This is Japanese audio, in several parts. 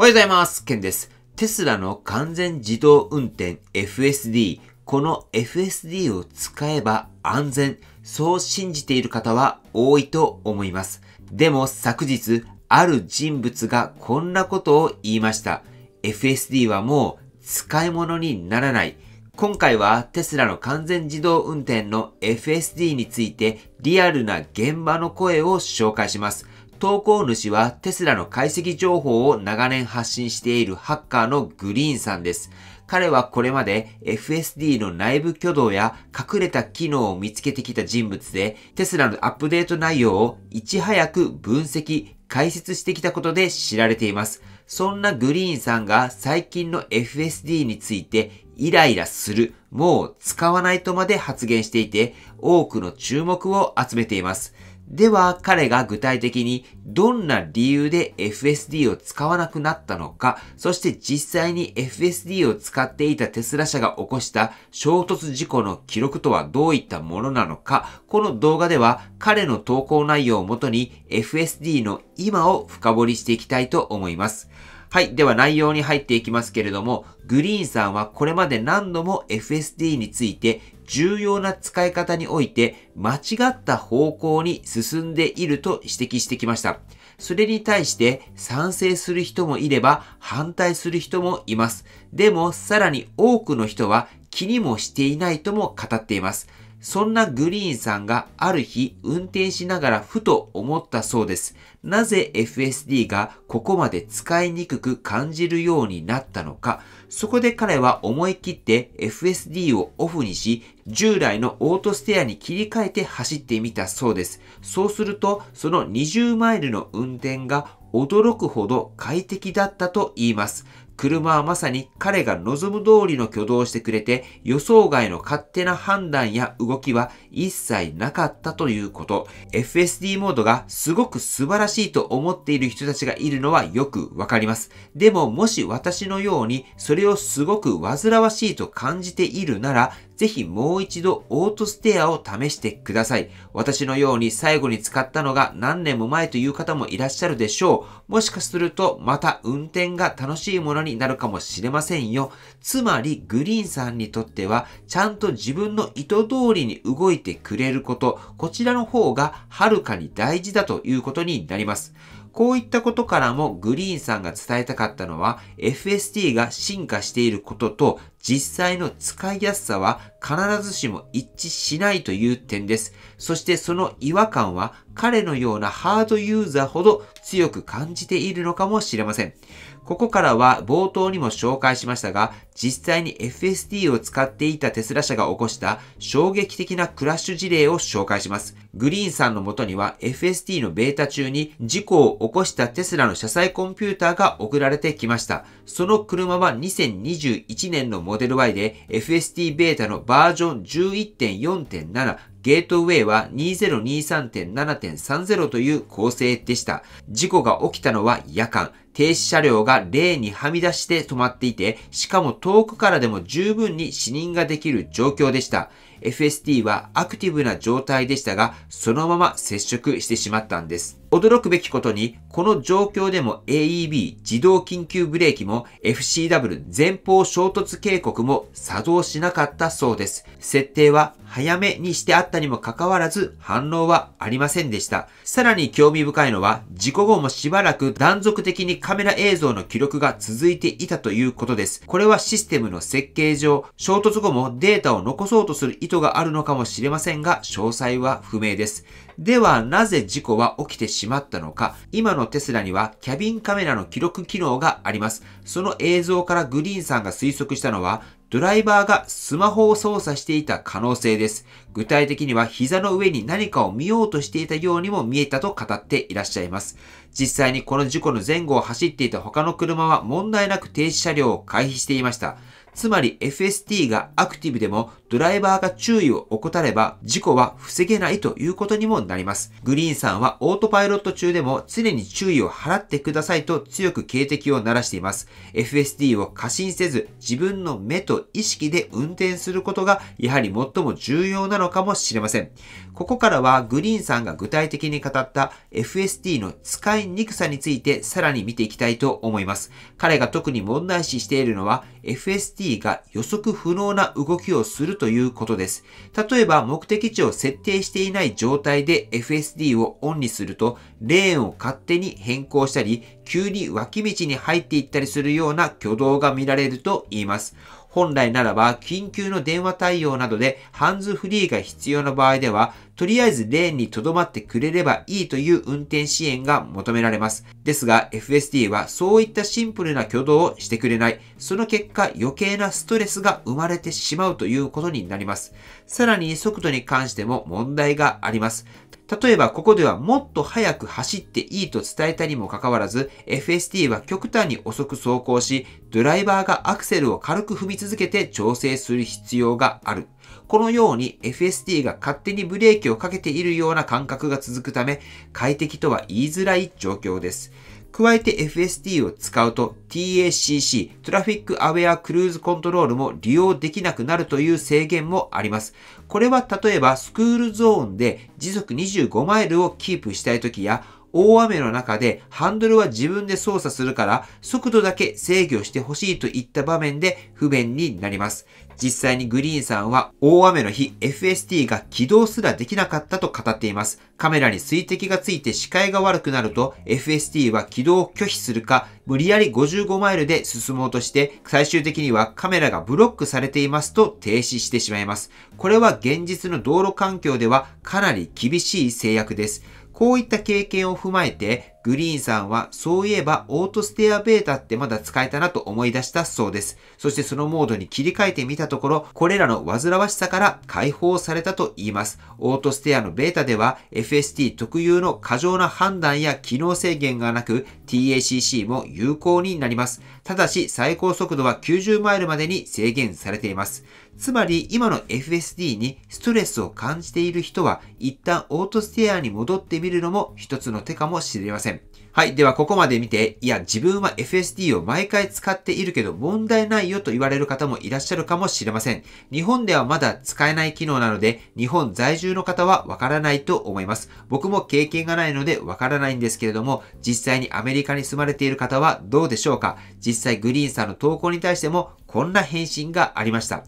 おはようございます。ケンです。テスラの完全自動運転 FSD。この FSD を使えば安全。そう信じている方は多いと思います。でも昨日、ある人物がこんなことを言いました。FSD はもう使い物にならない。今回はテスラの完全自動運転の FSD についてリアルな現場の声を紹介します。投稿主はテスラの解析情報を長年発信しているハッカーのグリーンさんです。彼はこれまで FSD の内部挙動や隠れた機能を見つけてきた人物で、テスラのアップデート内容をいち早く分析、解説してきたことで知られています。そんなグリーンさんが最近の FSD についてイライラする、もう使わないとまで発言していて、多くの注目を集めています。では彼が具体的にどんな理由で FSD を使わなくなったのか、そして実際に FSD を使っていたテスラ社が起こした衝突事故の記録とはどういったものなのか、この動画では彼の投稿内容をもとに FSD の今を深掘りしていきたいと思います。はい。では内容に入っていきますけれども、グリーンさんはこれまで何度も FSD について重要な使い方において間違った方向に進んでいると指摘してきました。それに対して賛成する人もいれば反対する人もいます。でもさらに多くの人は気にもしていないとも語っています。そんなグリーンさんがある日運転しながらふと思ったそうです。なぜ FSD がここまで使いにくく感じるようになったのか。そこで彼は思い切って FSD をオフにし、従来のオートステアに切り替えて走ってみたそうです。そうすると、その20マイルの運転が驚くほど快適だったと言います。車はまさに彼が望む通りの挙動をしてくれて、予想外の勝手な判断や動きは一切なかったということ。FSD モードがすごく素晴らしいと思っている人たちがいるのはよくわかります。でももし私のようにそれをすごく煩わしいと感じているなら、ぜひもう一度オートステアを試してください。私のように最後に使ったのが何年も前という方もいらっしゃるでしょう。もしかするとまた運転が楽しいものにになるかもしれませんよ。つまり、グリーンさんにとっては、ちゃんと自分の意図通りに動いてくれること、こちらの方がはるかに大事だということになります。こういったことからもグリーンさんが伝えたかったのは FST が進化していることと実際の使いやすさは必ずしも一致しないという点です。そしてその違和感は彼のようなハードユーザーほど強く感じているのかもしれません。ここからは冒頭にも紹介しましたが、実際に FSD を使っていたテスラ社が起こした衝撃的なクラッシュ事例を紹介します。グリーンさんのもとには FSD のベータ中に事故を起こしたテスラの車載コンピューターが送られてきました。その車は2021年のモデル Y で FSD ベータのバージョン11.4.7ゲートウェイは2023.7.30という構成でした。事故が起きたのは夜間。停止車両が例にはみ出して止まっていて、しかも遠くからでも十分に視認ができる状況でした。FST はアクティブな状態でしたが、そのまま接触してしまったんです。驚くべきことに、この状況でも AEB 自動緊急ブレーキも FCW 前方衝突警告も作動しなかったそうです。設定は早めにしてあったにもかかわらず反応はありませんでした。さらに興味深いのは、事故後もしばらく断続的にカメラ映像の記録が続いていたということです。これはシステムの設計上、衝突後もデータを残そうとする意図があるのかもしれませんが、詳細は不明です。では、なぜ事故は起きてしまったのか。今のテスラにはキャビンカメラの記録機能があります。その映像からグリーンさんが推測したのは、ドライバーがスマホを操作していた可能性です。具体的には膝の上に何かを見ようとしていたようにも見えたと語っていらっしゃいます。実際にこの事故の前後を走っていた他の車は問題なく停止車両を回避していました。つまり FST がアクティブでもドライバーが注意を怠れば事故は防げないということにもなります。グリーンさんはオートパイロット中でも常に注意を払ってくださいと強く警笛を鳴らしています。FSD を過信せず自分の目と意識で運転することがやはり最も重要なのかもしれません。ここからはグリーンさんが具体的に語った FSD の使いにくさについてさらに見ていきたいと思います。彼が特に問題視しているのは FSD が予測不能な動きをするということです。例えば、目的地を設定していない状態で FSD をオンにすると、レーンを勝手に変更したり、急に脇道に入っていったりするような挙動が見られると言います。本来ならば緊急の電話対応などでハンズフリーが必要な場合ではとりあえずレーンに留まってくれればいいという運転支援が求められます。ですが FSD はそういったシンプルな挙動をしてくれない。その結果余計なストレスが生まれてしまうということになります。さらに速度に関しても問題があります。例えばここではもっと早く走っていいと伝えたにもかかわらず FSD は極端に遅く走行しドライバーがアクセルを軽く踏み続けて調整する必要がある。このように FSD が勝手にブレーキをかけているような感覚が続くため、快適とは言いづらい状況です。加えて FSD を使うと TACC、トラフィックアウェアクルーズコントロールも利用できなくなるという制限もあります。これは例えばスクールゾーンで時速25マイルをキープしたい時や、大雨の中でハンドルは自分で操作するから、速度だけ制御してほしいといった場面で不便になります。実際にグリーンさんは大雨の日 FST が起動すらできなかったと語っています。カメラに水滴がついて視界が悪くなると FST は起動を拒否するか無理やり55マイルで進もうとして最終的にはカメラがブロックされていますと停止してしまいます。これは現実の道路環境ではかなり厳しい制約です。こういった経験を踏まえて、グリーンさんは、そういえばオートステアベータってまだ使えたなと思い出したそうです。そしてそのモードに切り替えてみたところ、これらの煩わしさから解放されたと言います。オートステアのベータでは、FST 特有の過剰な判断や機能制限がなく、TACC も有効になります。ただし、最高速度は90マイルまでに制限されています。つまり今の FSD にストレスを感じている人は一旦オートステアに戻ってみるのも一つの手かもしれません。はい。ではここまで見て、いや、自分は FSD を毎回使っているけど問題ないよと言われる方もいらっしゃるかもしれません。日本ではまだ使えない機能なので、日本在住の方はわからないと思います。僕も経験がないのでわからないんですけれども、実際にアメリカに住まれている方はどうでしょうか実際グリーンさんの投稿に対してもこんな返信がありました。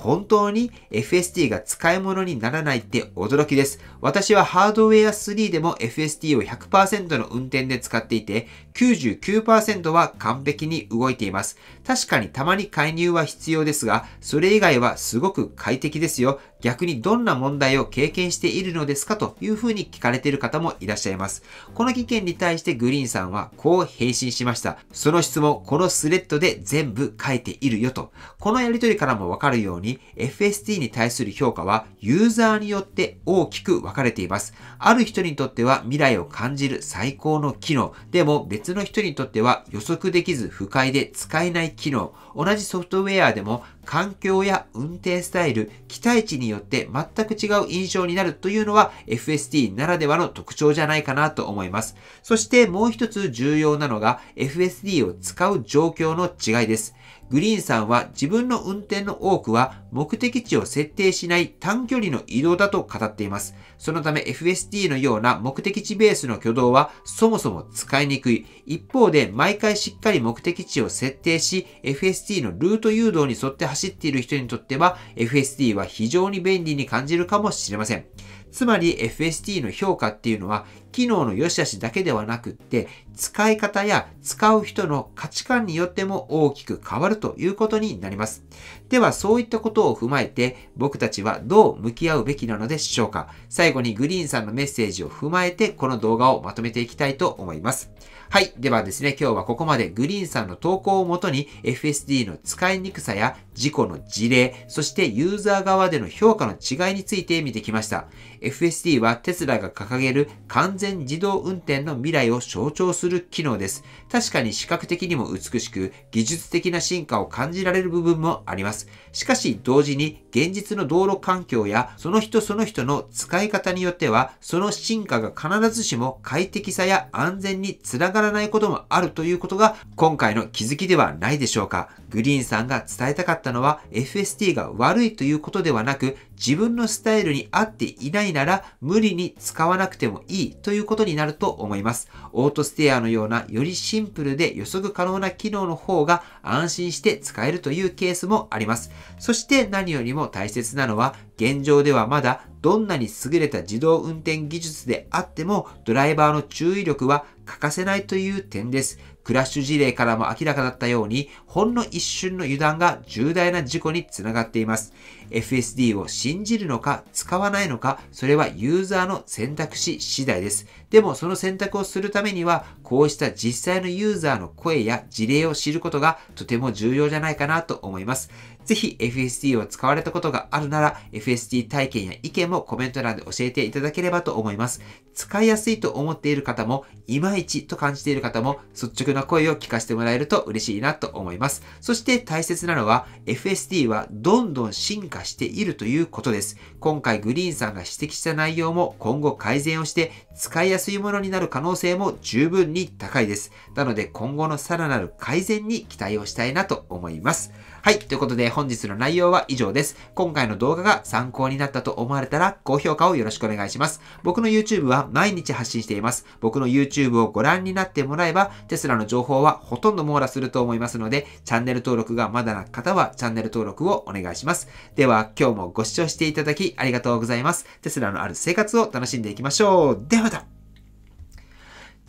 本当に FST が使い物にならないって驚きです。私はハードウェア3でも FST を100%の運転で使っていて、99%は完璧に動いています。確かにたまに介入は必要ですが、それ以外はすごく快適ですよ。逆にどんな問題を経験しているのですかというふうに聞かれている方もいらっしゃいます。この意見に対してグリーンさんはこう返信しました。その質問、このスレッドで全部書いているよと。このやりとりからもわかるように FST に対する評価はユーザーによって大きく分かれています。ある人にとっては未来を感じる最高の機能。でも別の人にとっては予測できず不快で使えない機能。同じソフトウェアでも環境や運転スタイル、期待値によって全く違う印象になるというのは FST ならではの特徴じゃないかなと思います。そしてもう一つ重要なのが FSD を使う状況の違いです。グリーンさんは自分の運転の多くは目的地を設定しない短距離の移動だと語っています。そのため FSD のような目的地ベースの挙動はそもそも使いにくい。一方で毎回しっかり目的地を設定し FSD のルート誘導に沿って走っている人にとっては FSD は非常に便利に感じるかもしれません。つまり FSD の評価っていうのは機能の良し悪しだけではなくって、使い方や使う人の価値観によっても大きく変わるということになります。では、そういったことを踏まえて、僕たちはどう向き合うべきなのでしょうか最後にグリーンさんのメッセージを踏まえて、この動画をまとめていきたいと思います。はい。ではですね、今日はここまでグリーンさんの投稿をもとに FSD の使いにくさや事故の事例、そしてユーザー側での評価の違いについて見てきました。FSD はテスラが掲げる完全自動運転の未来を象徴する機能です。確かに視覚的にも美しく、技術的な進化を感じられる部分もあります。しかし同時に現実の道路環境やその人その人の使い方によっては、その進化が必ずしも快適さや安全につながらないこともあるということが今回の気づきではないでしょうか。グリーンさんが伝えたかったのは FST が悪いということではなく、自分のスタイルに合っていないなら無理に使わなくてもいいということになると思います。オートステアのようなよりシンプルで予測可能な機能の方が安心して使えるというケースもあります。そして何よりも大切なのは現状ではまだどんなに優れた自動運転技術であってもドライバーの注意力は欠かせないという点です。クラッシュ事例からも明らかだったように、ほんの一瞬の油断が重大な事故につながっています。FSD を信じるのか使わないのか、それはユーザーの選択肢次第です。でもその選択をするためには、こうした実際のユーザーの声や事例を知ることがとても重要じゃないかなと思います。ぜひ FSD を使われたことがあるなら FSD 体験や意見もコメント欄で教えていただければと思います。使いやすいと思っている方も、いまいちと感じている方も率直な声を聞かせてもらえると嬉しいなと思います。そして大切なのは FSD はどんどん進化化しているということです。今回グリーンさんが指摘した内容も今後改善をして使いやすいものになる可能性も十分に高いです。なので今後のさらなる改善に期待をしたいなと思います。はい。ということで、本日の内容は以上です。今回の動画が参考になったと思われたら、高評価をよろしくお願いします。僕の YouTube は毎日発信しています。僕の YouTube をご覧になってもらえば、テスラの情報はほとんど網羅すると思いますので、チャンネル登録がまだな方はチャンネル登録をお願いします。では、今日もご視聴していただきありがとうございます。テスラのある生活を楽しんでいきましょう。ではまた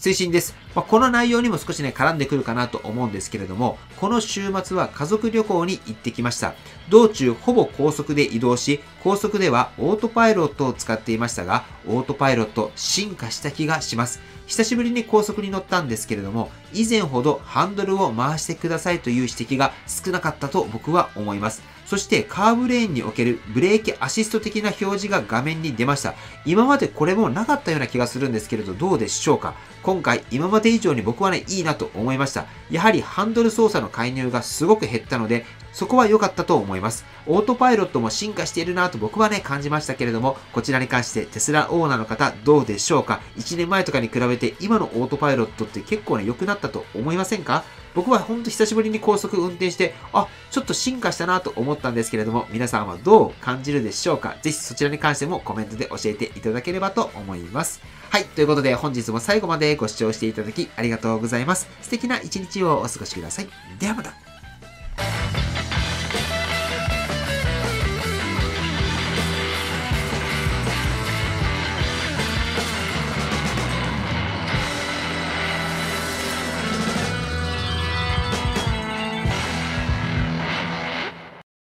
推進です。まあ、この内容にも少しね、絡んでくるかなと思うんですけれども、この週末は家族旅行に行ってきました。道中ほぼ高速で移動し、高速ではオートパイロットを使っていましたが、オートパイロット進化した気がします。久しぶりに高速に乗ったんですけれども、以前ほどハンドルを回してくださいという指摘が少なかったと僕は思います。そしてカーブレーンにおけるブレーキアシスト的な表示が画面に出ました。今までこれもなかったような気がするんですけれど、どうでしょうか今回、今まで以上に僕はね、いいなと思いました。やはりハンドル操作の介入がすごく減ったので、そこは良かったと思います。オートパイロットも進化しているなと僕はね、感じましたけれども、こちらに関してテスラオーナーの方どうでしょうか ?1 年前とかに比べて今のオートパイロットって結構ね、良くなったと思いませんか僕はほんと久しぶりに高速運転して、あ、ちょっと進化したなと思ったんですけれども、皆さんはどう感じるでしょうかぜひそちらに関してもコメントで教えていただければと思います。はい、ということで本日も最後までご視聴していただきありがとうございます。素敵な一日をお過ごしください。ではまた。